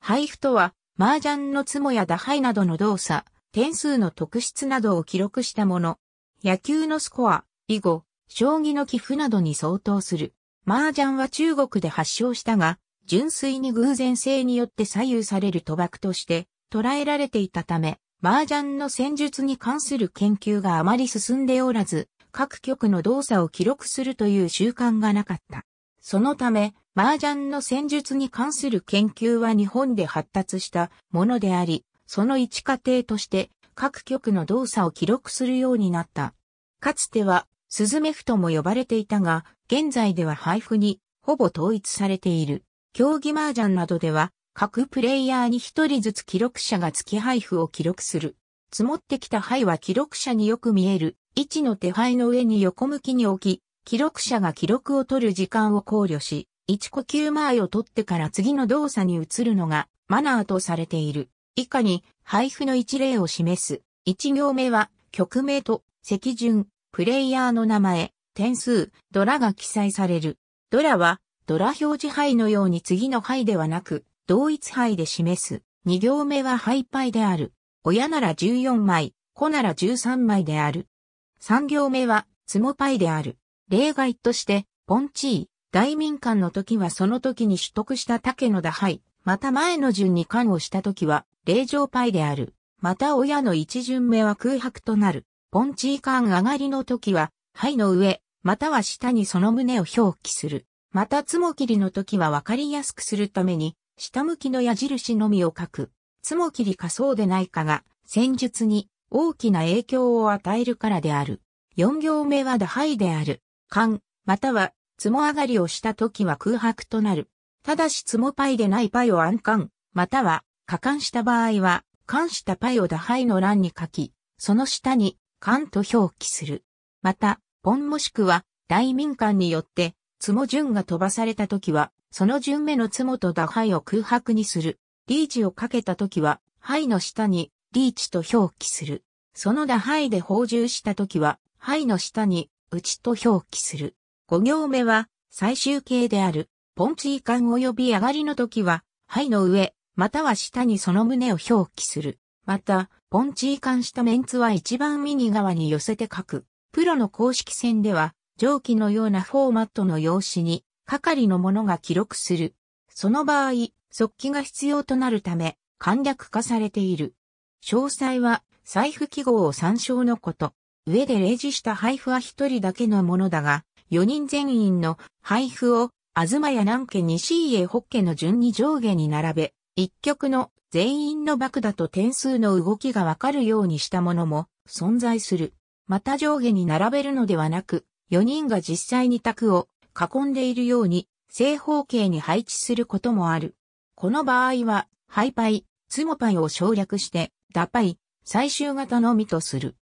配布とは、麻雀のツモや打牌などの動作、点数の特質などを記録したもの。野球のスコア、囲碁、将棋の寄付などに相当する。麻雀は中国で発祥したが、純粋に偶然性によって左右される賭博として捉えられていたため、麻雀の戦術に関する研究があまり進んでおらず、各局の動作を記録するという習慣がなかった。そのため、麻雀の戦術に関する研究は日本で発達したものであり、その一過程として各局の動作を記録するようになった。かつては、スズメフとも呼ばれていたが、現在では配布にほぼ統一されている。競技麻雀などでは、各プレイヤーに一人ずつ記録者が月配布を記録する。積もってきた牌は記録者によく見える位置の手牌の上に横向きに置き、記録者が記録を取る時間を考慮し、一呼吸前を取ってから次の動作に移るのがマナーとされている。以下に配布の一例を示す。一行目は曲名と席順、プレイヤーの名前、点数、ドラが記載される。ドラはドラ表示牌のように次の牌ではなく同一牌で示す。二行目は牌パイである。親なら14枚、子なら13枚である。三行目は、ツモパイである。例外として、ポンチー、大民間の時はその時に取得した竹の打牌、また前の順に冠をした時は、霊場パイである。また親の一巡目は空白となる。ポンチーカン上がりの時は、牌の上、または下にその旨を表記する。また、つも切りの時は分かりやすくするために、下向きの矢印のみを書く。つも切りかそうでないかが、戦術に大きな影響を与えるからである。四行目は打牌である。勘、またはつも上がりをした時は空白となる。ただしつもパイでないパイを暗冠、または、加冠した場合は、冠したパイを打敗の欄に書き、その下に、冠と表記する。また、ポンもしくは、大民間によって、つも順が飛ばされた時は、その順目のつもと打敗を空白にする。リーチをかけた時は、牌の下に、リーチと表記する。その打牌で放獣した時は、牌の下に、打ちと表記する。5行目は最終形である、ポンチー管及び上がりの時は、肺の上、または下にその旨を表記する。また、ポンチー管したメンツは一番右側に寄せて書く。プロの公式戦では、上記のようなフォーマットの用紙に、係のものが記録する。その場合、速記が必要となるため、簡略化されている。詳細は、財布記号を参照のこと。上で例示した配布は一人だけのものだが、4人全員の配布を、東や南家西家北家の順に上下に並べ、一曲の全員の爆打と点数の動きがわかるようにしたものも存在する。また上下に並べるのではなく、4人が実際に卓を囲んでいるように正方形に配置することもある。この場合は、ハイパイ、ツモパイを省略して、ダパイ、最終型のみとする。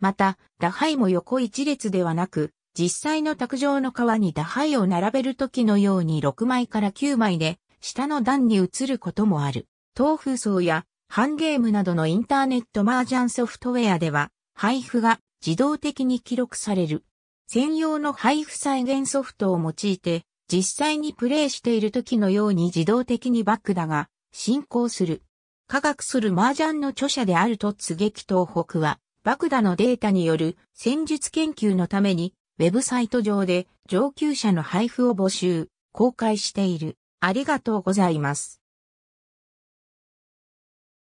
また、ダハイも横一列ではなく、実際の卓上の皮に打牌を並べる時のように6枚から9枚で下の段に移ることもある。豆腐層やハンゲームなどのインターネットマージャンソフトウェアでは配布が自動的に記録される。専用の配布再現ソフトを用いて実際にプレイしている時のように自動的にバックだが進行する。科学するマージャンの著者であると告げき東北は、バクダのデータによる戦術研究のためにウェブサイト上で上級者の配布を募集、公開している。ありがとうございます。